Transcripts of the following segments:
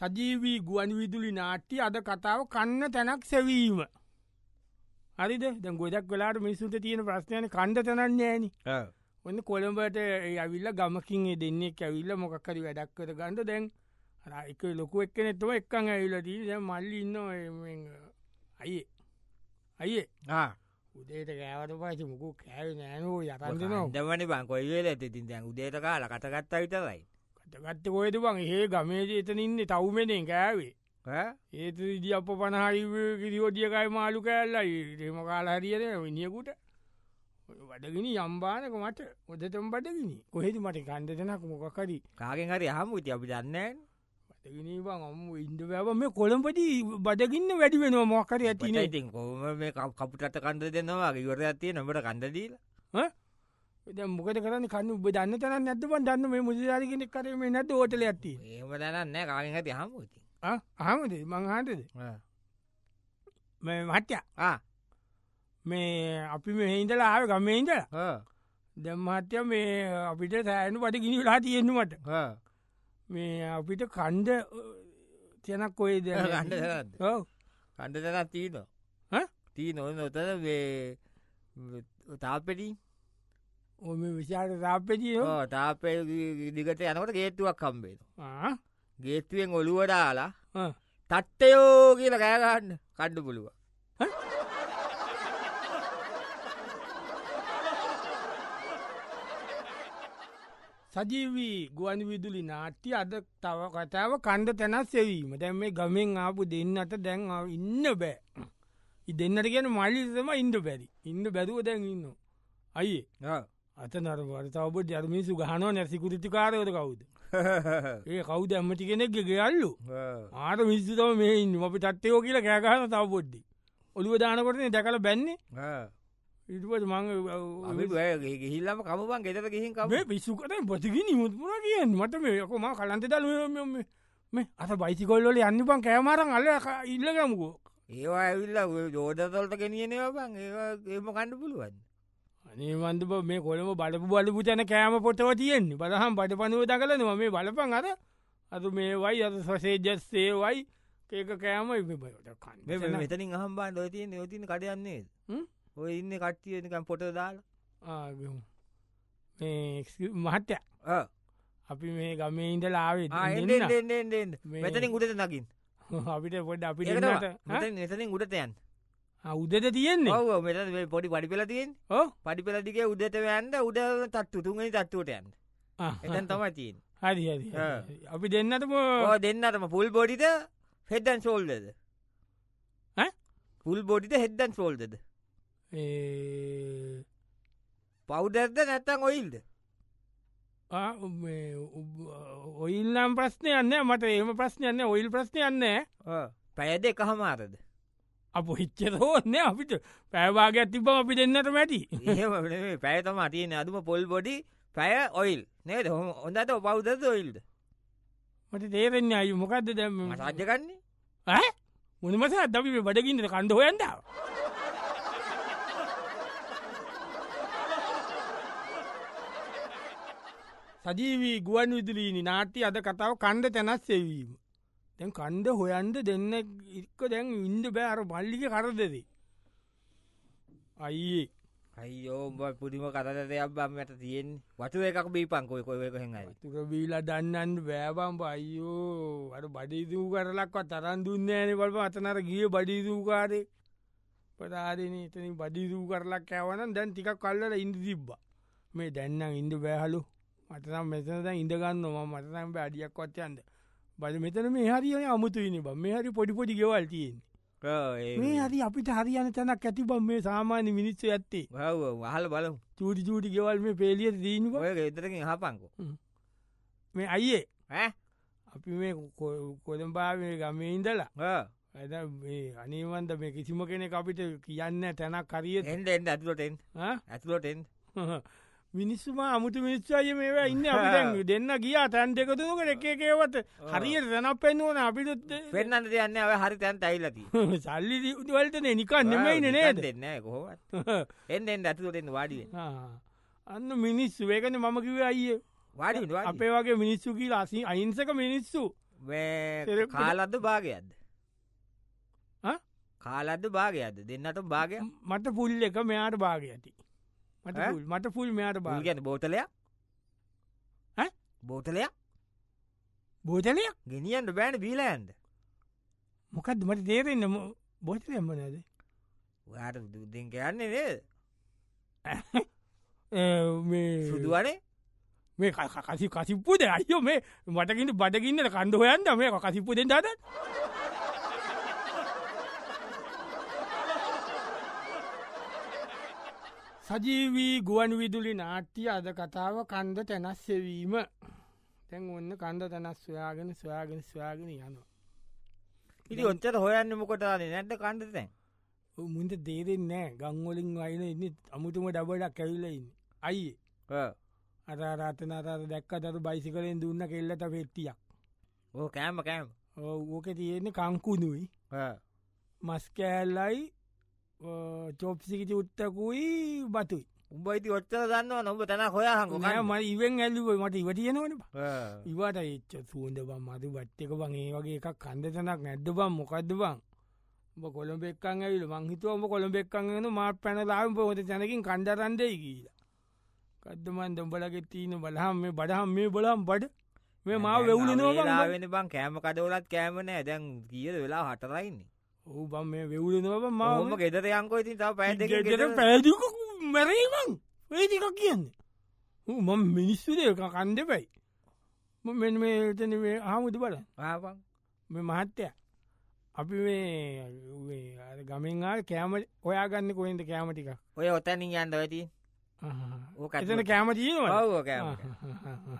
සජීවී ගුවන් විදුලි නාට්‍ය අද කතාව කන්න තැනක් සැවීම. හරිද දැ ගොඩක් වෙලාට මිනිසුන්ට තියෙන ප්‍රශ්නයන කණ්ඩ තනන්න ෑන ඔන්න කොළඹට ඇවිල්ල ගමකින් දෙන්නේ ඇවිල්ල මොකක්කරි වැඩක්කට ගන්ඩ දැන් එක ලොකු එක්ක නැතුව එක්කං ඇවිලදී ද මල්ලි ඉන්න අයේ අයේ උදේට ගෑවට පස මුකු කෑව නෑනෝ යතන්දන දවන බංකොයිවෙල ඇතිතින් දැන් උදේට කාල කටගත්තා විතරයි අතගත්ත කොයද බං ඒ ගමේද එතන ඉන්න තවුමෙනෙන් කෑවේ ඒත ඉදි අප පණහරි කිරිෝටියකයි මාලු කෑල්ලා ඒම කාලා හරියට විනිියකුට වඩගෙන යම්බානක මට ඔදතම් බඩගිනි කොහෙද මට කන්දතනක් මොකකරි කාගෙන් හරි හම ති අපි දන්නෑන් ඉන්ද බැව මේ කොළඹටි බඩගින්න වැඩි වෙනවා මොක්කර ඇතින ඉතින් කොම මේ කපුටට කන්ද දෙන්නවාගේ ගොර ඇතිය නොට කන්දදීලා දැන් මොකද කරන්නේ කන්නේ ඔබ දන්න තැනක් නැද්ද මන් දන්න මේ මුදිරාරි කෙනෙක් කරේ මේ නැද්ද හෝටලයක් තියෙන්නේ එහෙම දැනක් නැහැ කාගෙන් හරි අහමු ඉතින් ආ අහමුද මං අහන්නද මේ මහත්තයා ආ මේ අපි මේ ඉඳලා ආවේ ගමේ ඉඳලා දැන් මහත්තයා මේ අපිට සෑනු පට ගිනි වෙලා තියෙන්න මට මේ අපිට කණ්ඩ තියනක් ඔය ද ගඩ ඔව කණ්ඩ තැනක් තිීනවා තී නො නොතද වේ තාපෙටින් ඕම විශාට තාප්පෙතිය තාපය දිගට යනකට ගේත්තුවක් කම්බේද ගේත්තුවෙන් ඔළුවඩාලා තට්ටයෝ කියල කෑගන්න කණ්ඩු පුළුව සජීවී ගුවන් විදුලි නාට්‍ය අද තව කතාව කණ්ඩ තැනත් සෙවීම දැන් මේ ගමෙන් ආපු දෙන්නට දැන් ඉන්න බෑ ඉ දෙන්නට ගැන මල්ලිසම ඉන්ඩ බැරි ඉන්න බැරුව දැන් ඉන්න අයියේ අතනරුවට තවබට ජර්මිසු ගහනවන සිකුරති කාරයද කවුද ඒ කවුද ඇමටි කෙනෙක් ගෙල්ලු ආට මිස්සු තම මේ අපි තත්වයෝ කියලා කෑගහන තව පොඩ්ඩි ඔළුව දානකොටන දැකල බැන්නේ ඉටුවට මං ගිහිල්ලම කමබන් ගෙත ගහින් කමේ පිස්සුකට පොතිගෙන මුත්පුර කියන් මට මේකොම කලන්ත දල මේ අත බයිසිකොල්ලොල යන්න පන් කෑමාරන් අල්ල ඉල්ලගමුකෝ ඒවා ඇවිල්ල ජෝඩතොල්ට ගෙනියනවා බං ඒම කණ්ඩ පුළුවන්න නිවන්දප මේ කොළම බලපු බලපු තැන කෑම පොටව තියෙන්නේ බලහම් පට පනුව දකලනවා මේ බලපන් අර අතු මේ වයි අත සසේජස් සේවයි ඒක කෑම බට මෙතනින් අහම්බාන් ඔය තියෙන යොතින කඩයන්නේ ඔය ඉන්න කට්ටියකම් පොට දාලා මහත්තය අපි මේ ගමේ ඉඳ ලාවේ මෙතනින් ගුට නකින් අපිට පොඩ අපි එතනින් ගුටතයන් උදෙද තියෙන්නේ ඔව මෙත පොඩි පඩි පෙලතියෙන් ඕ පඩි පෙලතිගේ උදෙත යන්ද උද තත්තු තුන්ගනි තත්වට යන්න එතන් තම තියෙන් හරි අපි දෙන්නටම දෙන්නටම පුල් බොඩිද හෙද්දන් සෝල්දද පුල් බොඩිද හෙද්දන් සෝල්දද පෞදර්ද නැත්තං ඔයිල්ද ඔයිල්නම් ප්‍රශ්නයන්න මට ඒම ප්‍රශ්නයන්න ඔයිල් ප්‍රශ්නයන්න පැයද එකහමාරද අප හිච්චර ඕන්න අපිට පැවාගයක් තිබ අපි දෙන්නට මැති පැයතම අතියන අදුම පොල් බොඩි පැය ඔයිල් නේ හොම හොඳට ඔපෞදද ඔයිල්ද මට තේරෙන්න්න අයු මොකක්ද දැම රජ්ජකන්නේ මුණමස අදපි බඩගින්නට කණ්ඩ හොයන්දාව සජීවී ගුවන් විදුලීනි නාට්‍ය අද කතාව කණ්ඩ තැනස් සෙවීම දැන් කණ්ඩ හොයන්ද දෙන්න එක්ක දැන් ඉන්ද බෑර මල්ලික කරදදේ. අයියේ අයෝ පුඩිම කරදයක් බම්මට තියෙන් වතු එකක් බීපංකොයි කොයකොහෙයි තුර බීලා දන්නන්න බෑබම් අයෝ අර බඩිදූ කරලක්ව තරන් දුන්නෑන වල්ප අතනර ගිය බඩිදූකාරේ පදාදන එතන බඩිදූ කරලක් කෑවන දැන් ටිකක් කල්ලට ඉන්ද තිබ්බ මේ දැන්නම් ඉන්ඩ බෑහලු මටනම් මෙතනද ඉඳගන්න ම මටනම් අඩියක් කොච්චන්ද බද මෙතන මේ හරින අමුතුයින බ මේ හරි පොඩි පොඩි ගෙවල් තියෙන්නේ මේ හරි අපිට හරියන තැනක් ඇති බම් මේ සාමාන්‍ය මිනිස්සු ඇත්තේ හල් බල චූටි චූටි ගෙවල් මේ පේලිය දීන එතරකින් හපංකෝ මේ අයියේ අපි මේ කොළම්බාව ගමේ ඉඳලා ඇද අනිවන්ද මේ කිසිම කෙනෙ අපිට කියන්න තැනක් කරිය එට ඇතුලටෙන් ඇතුලටෙන් මිනිස්සුම අමුතු මිනිස්සය මේවා ඉන්න අපිට දෙන්න ගියා තැන් දෙකතුක එකකේවත් හරියට තැනක් පෙන්වුවන අපිටත් පෙන්න්නට දෙයන්න ඔය හරි තැන් ඇයිලති සල්ලි වලතන නිකන් නෙමයින නේ දෙන්න කොහොවත් එන්නෙන් ඇතුතෙන් වාඩිය අන්න මිනිස්සු ඒකන මම කිව අයිය වාඩි අපේ වගේ මිනිස්සු කිය ලසි අයින්සක මිනිස්සු කාලද්ද භාගයක්ද කාලද්ද භාගයක්ද දෙන්නට භාගය මට පුල් එක මෙයාට භාග ඇති මට මට පුල් මෙයාට බා ගැන බෝතලයක් බෝතලයක් බෝතලයක් ගෙනියන්ට බෑන බීලෑන්ද මොකක්ද මට තේරෙන්න බෝතලයම්ම නද ඔයාට දුදෙන් කියන්නේ නේද සුදුවනේ මේ කසි කසිප්පුද අයෝ මේ මටකින්ට බඩගින්නට කණ්ඩ හොයන්න මේ කසිප්පු දෙෙන්ටාදත් සජීවී ගුවන් විදුලි නාට්‍ය අද කතාව කන්ද තැනස් සෙවීම තැන් ඔන්න කන්ද තැනස් සොයාගෙන සොයාගෙන සොයාගෙන යනවා. ඉති ඔච්චට හොයන්න මොකටාද නැට කන්ද තැන් මුන්ට දේරෙන්නෑ ගංවලින් අයින ඉන්න අමුතුම ඩබඩක් කැවිලයින්න අයි අරරාතනරර දැක්ක තරු බයිසිකලෙන් දුන්න කෙල්ලට පෙට්ටියක් ඕ කෑම කෑම් ඕක තියෙන්නේ කංකුණුයි මස්කෑල්ලයි චෝප්සිකිති උත්තකුයි බතුයි උඹයිති ඔච්චර දන්නවා නොඹ තැන හොයාහක ම ඉවෙන් ඇල්ලුව මට ඉවටියනවන ඉවට එච්ච සූන්ද බම් මතු බට්ටක බං ඒ වගේ එකක් කන්ද තනක් නැද්ද බම් මොකක්ද බං කොළඹ එක්කන් ඇවිල මංහිතුවම කොළඹ එක්කන්ගෙන මාත් පැනලාම පොත තැනකින් කණ්ඩරන්ඩයි කියලා කදමන් දම්බලගෙ තියන බලහම් මේ බඩහම් මේ බලම් බඩ මේ මා වෙවුල නොවෙන බං කෑම කඩවලත් කෑමනෑ දැන් කියද වෙලා හටරයින්නේ ඕබම් මේ වෙවුලෙන මම ගෙදර යංකෝ ඉතින් තාව පැ පැදික මැරීමං වේදික කියන්නේ මම මිනිස්සුද කන්ඩ පැයි මෙ මේ එතන හාමුදු බල ආපන් මේ මහත්තය අපි මේ ගමෙන් කෑම ඔයාගන්න කොහෙන්ද කෑමටික ඔය ඔතැනින් යන්න ඇති ඕකතන කෑම ජීනවා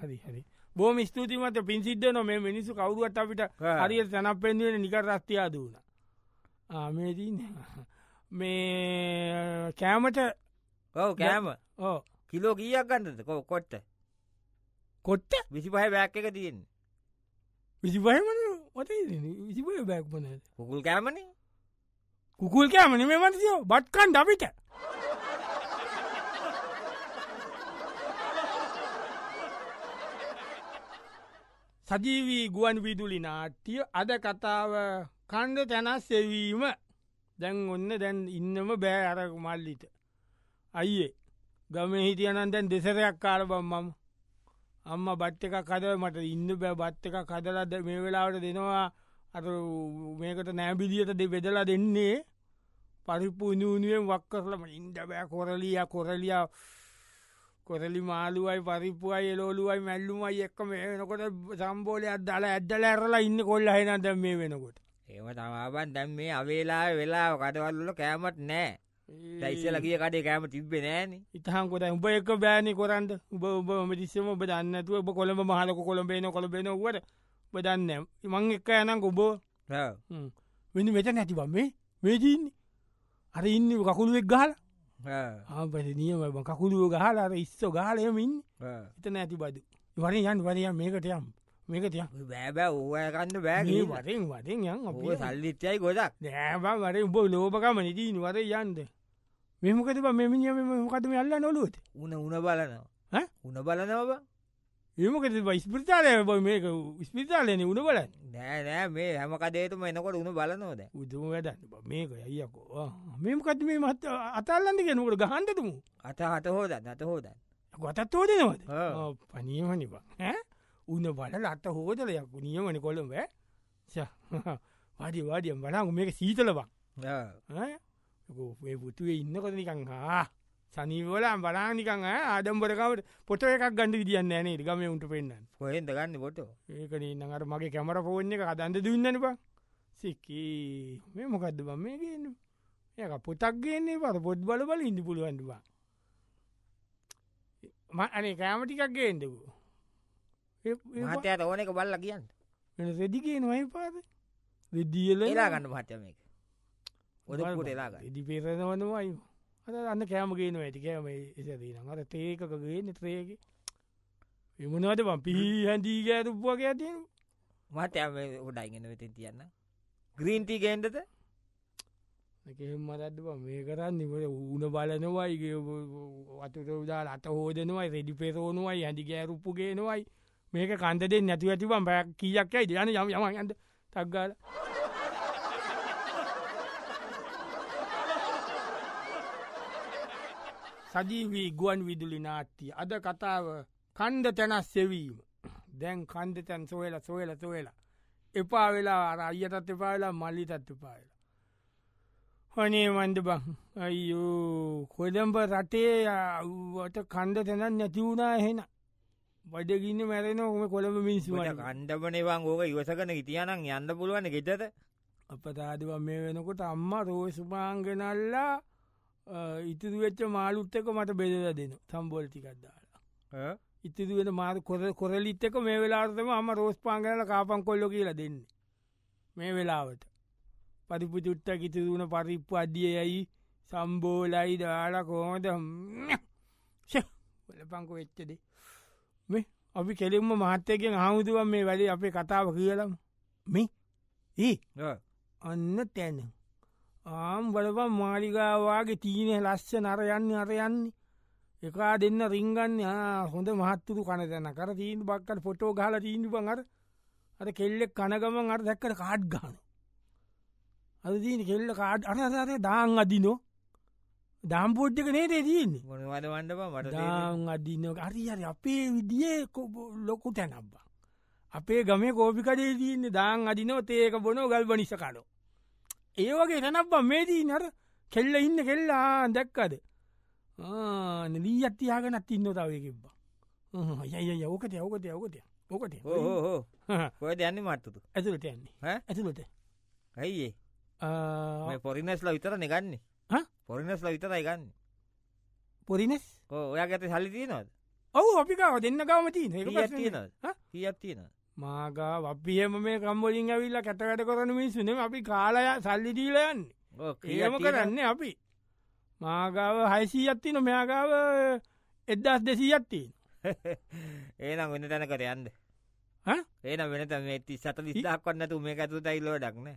හරි හරි බෝම ස්තුතිමත පින් සිද්ධ නො මේ මිනිසු කවරුවත් අපිට හරිිය සැනක් පෙන්ුවෙන නිකර රස්තියා දූුණා ආමේදී මේ කෑමට ඔව කෑම ඕ කිලෝ ගීයක් ගන්නද කො කොට්ට කොට්ට විසි පහ බෑක් එක තියෙන විසිපහමන ොට විසිපය බැක්මන කුකුල් කෑමනේ කුකුල් කෑමන මේ මතිය බට්කන් ඩපිට සජීවී ගුවන් විදුලි නාට්‍යය අද කතාව කණ්ඩ තැනස් එවීම දැන් ඔන්න දැන් ඉන්නම බෑ අරක මල්ලිට අයියේ ගම හිටියනන් දැන් දෙසරයක් කාරබම් මම අම්ම බට් එක කදව මට ඉන්න බෑ බත් එක කදලද මේ වෙලාවට දෙනවා අ මේකට නෑබිදිියට දෙ බෙදලා දෙන්නේ පරිප්පු නිියුණුවෙන් වක් කරලම ඉන්ඩ බෑ කොරලිය කොරලියා කොරලි මාලුවයි පරිප්පුයි එලෝලුවයි මැල්ලුමයි එක්ක මේ වෙනකොට සම්බෝලයක් දාලා ඇද්දල ඇරලා ඉන්න කොල්ල හෙනද මේ වෙනකොට ඒම තමාබන් දැම් මේ අවේලා වෙලා කටවල්ල කෑමට නෑ දැයිසල කිය කඩේ කෑම තිබ්බෙ නෑන ඉතහන් කොට උඹ එක් බෑනි කොරන්ට උබ උබ මටිස්සම ඔබ දන්නතුව ඔබ කොළඹ මහලක කොළඹේන කොළඹෙන වට බදන්න මං එක්ක යනම් ගොබෝ වෙනි මෙත නැතිබම් මේ වේජීන්නේ අර ඉන්න කකුළුවෙක් ගහල ආපස නියම කකුළුව ගහල අර ඉස්ස ගාලයමින් එත නැති බදු වර යන් වරයා මේකටයම් මේක තිය බෑබෑ ඕය කන්න බෑ වරෙන් වරෙන් යන් අප සල්ලිත්‍යයි ගොඩක් නෑබා වරේ උබ ලෝපකම නිදී නිවර යන්ද මෙමකද මෙමිනිිය මොකතම අල්ල නොලුවත උන උන බලනවා උන බලනව ඒමකද ස්පිරිතාලය බ මේක ස්පිතාලයන උන බල නෑනෑ මේ හැම කදේතුම එනකොට උන බලනෝද උතුම වැඩන්න මේක යයකෝ මෙමකත් මේ මත් අතල්ලන්න කෙනකට ගහන්තතුමු අත හත හෝදන්න අත හෝදන්න ගොතත් හෝදනවද පනීම නිබා ඇ උන බල ලත්ත හෝදලයක් නියමන කොළඹ වඩි වාඩියම් බලාගු මේක සීතලවක් පුතුවේ ඉන්නකොට නිකං හා සනීවලම් බලානිකං ආඩම්බරකවට පොට එකක් ගණඩ විදිියන්න න ගම උන්ට පෙන්න්න පොහෙද ගන්න පොට ඒකන නඟර මගේ කැමර පෝන් එක අදන්ද දුන්නනප සික්කී මේ මොකක්ද බම් මේ ගන්න ඒක පොතක්ගේන්නේ පර පොත් බල බල ඉඳි පුළුවන්ඩවා ම අනේ කෑමටිකක් ගේෙන්දකු මහතයට ඕන එක බල්ල කියන්න වෙන සෙඩිකේ නොයි පාද දෙදියල එලාගන්න පහටම එක ඔදට එලාග ඉදි පේරනවනවායි අද අන්න කෑමගේ නො ඇති කෑම එසදීන අර තේකකගේන්න ත්‍රයක එමුණට පම් පිහන්ටීක ඇතුපුුවක ඇති මට ඇම ගොඩයිගෙන වෙතින් තියන්න ග්‍රීන්ටී ගේන්ටත මදත් මේ කරන්න නිවට ඌන බලනවයි අතුර උදා අත හෝදනවයි රෙඩි පෙරෝනුවයි ඇඩි ගෑරුප්පුගේනවයි මේක කන්ද දෙන්න නැතුව ඇතිවම් පැයක් කීයක් යයිද යන යම යම යන්න ටක් ගාලා සජීවී ගුවන් විදුලි නාට්‍ය අද කතාව කන්ද තැනස් සෙවීම දැන් කන්ද තැන් සොයල සොයල සොයලා එපා වෙලා අර අයටත් එපා වෙලා මල්ලිතත් එපා වෙලා හනේ වන්ද බං අයියෝ කොළඹ රටේ වට කන්ද තැනක් නැතිවුණා එහෙනම් බඩගින්න මැරෙන ඔම කොළඹ මිනිස්සුවට කණ්ඩපනවන් ඕක ඉවසකන හිටියනං යන්න පුළුවන ගෙටත අපතාදව මේ වෙනකොට අම්මා රෝසුපාංගෙනල්ලා ඉතිදුවෙච්ච මාලුත් එක මට බෙදලා දෙන සම්බෝල් ටිකක්දාලා ඉතිදු වෙන මාර කොර කොරලිත් එක මේ වෙලාර්තම අම රෝස් පාංගල කාපන් කොල්ලො කියලා දෙන්නේ මේ වෙලාවට පරිපු චුට්ට කිතිදුණ පරිප්පු අධියයයි සම්බෝලයි දාලා කෝමද වලපංකු වෙච්චදේ අපි කෙලින්ම මහත්තයකෙන් හාමුදුවන් මේ වැඩි අපේ කතාව කියලම් මේ ඒ අන්න තැන ආම් බලපන් මාලිගාවාගේ තීනය ලස්ස නර යන්න අර යන්නේ එකා දෙන්න රිංගන්න හොඳ මහත්තුරු කනදැන කර තීන් බක්කට පොටෝ ගහල තීන්ඩුපන් අර අර කෙල්ලෙක් කනගමන් අර දැක්කට කාඩ් ගාන අද දීන කෙල්ල කාඩ් අනසාරය දාං අදිනෝ දාම්පෝට්ික නේට තියෙන්නේ මොනවද වඩබ මට දාම් අඩින්නක අරිහරි අපේ විදිියේ ලොකු තැනබ්බා. අපේ ගමේ කෝපිකඩේ තියන්නේ දාං අදිනෝ තේක බොනෝ ගල්බ නිසකඩෝ. ඒ වගේ තැනබ්බා මේදී නර කෙල්ල ඉන්න කෙල්ලා දැක්කද. නදී අත්තියාගනත් ඉන්න තවයකෙබ්බා. යයි යෝකත යෝකත යෝකතය ඕකට ඕ ඔය දයන්න මටතුතු ඇතුළට යන්නේ ඇතුළට ඇයිඒ පොරිනස්ලා විතර නිගන්නේ පොරිනස්ල විතරයි ගන්න පොරිනස් ඔයා ඇත සල්ලි තියනවද ඔවු අපිකාව දෙන්න ගවම තියන තියන කියත් තියෙන මාගා අපියම මේ කම්බලින් ඇවිල්ලා කැටකට කරන මිනිස්සුන අපි කාලය සල්ලි දීලයන්න කියම කරන්න අපි මාගාව හයිසීයත්තින මෙයාගාව එද්දස් දෙසීයත්තිීන් ඒනම් වෙන තැනකට යන්ද ඒන වෙන තම ඇති සත විස්ලාක් වන්නතු මේ ඇතු තයිල්ලෝ ඩක්නෑ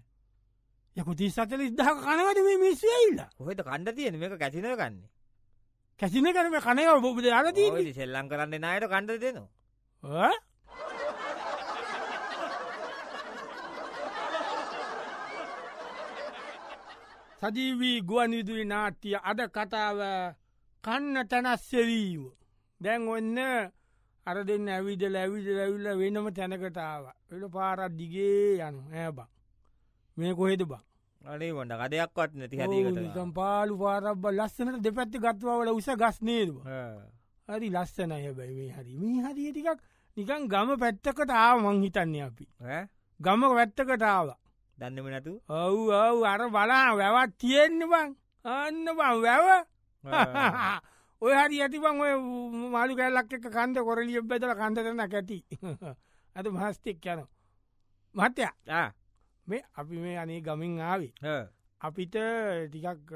යකු තිස් සතල ඉදහ කනවට මේ මිස්සේල්ල හොත කණ්ඩ තියෙන මේ කැසින ගන්න කැසින කරම කනය බොබද අර සෙල්ලං කරන්න නයට කණ්ඩ දෙනවා සජීවී ගුවන් විදුරි නාට්‍යය අද කතාව කන්න තැනස්සවීව. දැන් ඔන්න අර දෙන්න ඇවිද ලැවිද ලැවිල්ල වෙනම තැනකටාව. වෙන පාරත් දිගේ යනු ඇබක්. මේ කොහෙද බා අනේ වොඩ කදයක්වත් නැති හැදීකටම් පාලු පාරබ්බ ලස්සනට දෙපැත්ති ගත්වාවල උස ගස්නේද හරි ලස්සන හැබැයි මේ හරි මේ හරිය ටිකක් නිකන් ගම පැත්තකට ආව මං හිතන්නේ අපි ගම වැත්තකට ආවා දන්නම නැතු ඔව් ඔව් අර බලා වැවත් තියෙන්න්න බං අන්න බං වැව ඔය හරි ඇතිබං ඔය මාලු කැල්ලක් එක කන්ද කොරලිය බෙදල කන්දරන්න කැති ඇත මහස්තෙක් යන මත්තයා මේ අපි මේ අනේ ගමින් ආවේ අපිට ටිකක්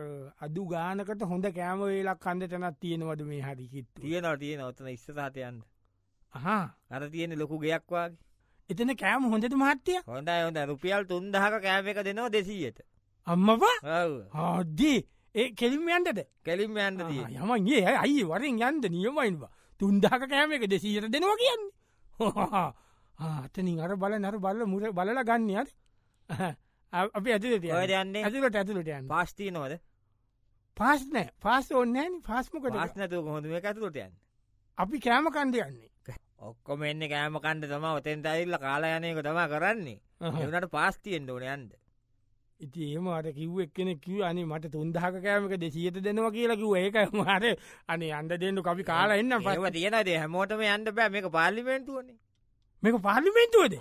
අදු ගානකට හොඳ කෑම වෙලක් කන්ද තැනත් තියෙනවද මේ හරිකිත් තියෙනවා තියෙන ඔතන ඉස්සහතයන්ද හා අර තියෙන ලොකු ගයක්වාගේ එතන කෑම හොඳට මහත්තය හොඳ හොඳ රුපියල් තුන්දහක කෑම එක දෙනවා දෙසීයට අම්මවා හොද්දී ඒ කෙලිම් යන්ටද කෙලිම් යන්ට යමන්ගේ ඇයි වරෙන් යන්ද නියමයින්වා තුන්දහක කෑම එක දෙසීයට දෙනවා කියන්නේ අතනින් අර බල නර බල්ල මුර බලල ගන්න අද අපි ඇති යන්න ඇතුලට ඇතුලට යන් පාස්තිීනවද පාස්න පාස් ඔන්නෑන පාස්මකට පස්නතු හොඳ ඇතුලට යන්න අපි කෑම කණ්ඩ යන්නේ ඔක්කොම එන්න කෑම කණ්ඩ තම ඔතෙන්ට ඇල්ල කාලායනයක තමා කරන්නේ එවනට පාස්තියෙන් ඕන යන්ද ඉති ඒම අට කිව්වක් කෙන කිව අනි මට තුන්දහක කෑමක දෙසිීත දෙනවා කියලකිව ඒක මට අනි අන්ඩ දෙන්නු අපි කාලා එන්න පව තියනද හැමෝටම යන්න බෑ මේක පාලිමෙන්ටුවනේ මේක පාලිමෙන්ටුවද